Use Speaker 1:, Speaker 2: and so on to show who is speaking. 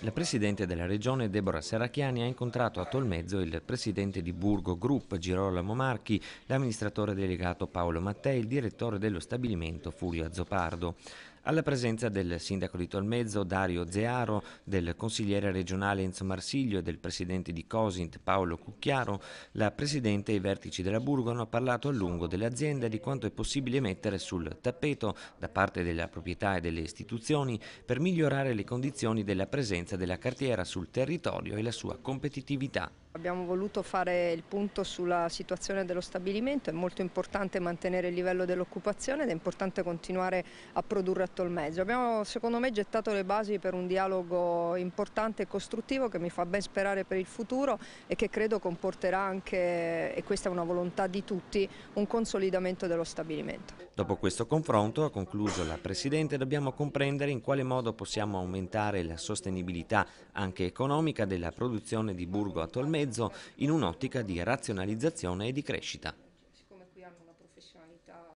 Speaker 1: La presidente della regione Deborah Serracchiani ha incontrato a Tolmezzo il presidente di Burgo Group Girolamo Marchi, l'amministratore delegato Paolo Mattei, il direttore dello stabilimento Furio Azzopardo. Alla presenza del sindaco di Tolmezzo Dario Zearo, del consigliere regionale Enzo Marsiglio e del presidente di Cosint Paolo Cucchiaro, la presidente e i vertici della Burgo hanno parlato a lungo dell'azienda e di quanto è possibile mettere sul tappeto da parte della proprietà e delle istituzioni per migliorare le condizioni della presenza presenza della cartiera sul territorio e la sua competitività.
Speaker 2: Abbiamo voluto fare il punto sulla situazione dello stabilimento, è molto importante mantenere il livello dell'occupazione ed è importante continuare a produrre a tol mezzo. Abbiamo secondo me gettato le basi per un dialogo importante e costruttivo che mi fa ben sperare per il futuro e che credo comporterà anche, e questa è una volontà di tutti, un consolidamento dello stabilimento.
Speaker 1: Dopo questo confronto, ha concluso la Presidente, dobbiamo comprendere in quale modo possiamo aumentare la sostenibilità anche economica della produzione di Burgo a Tolmezzo mezzo in un'ottica di razionalizzazione e di crescita.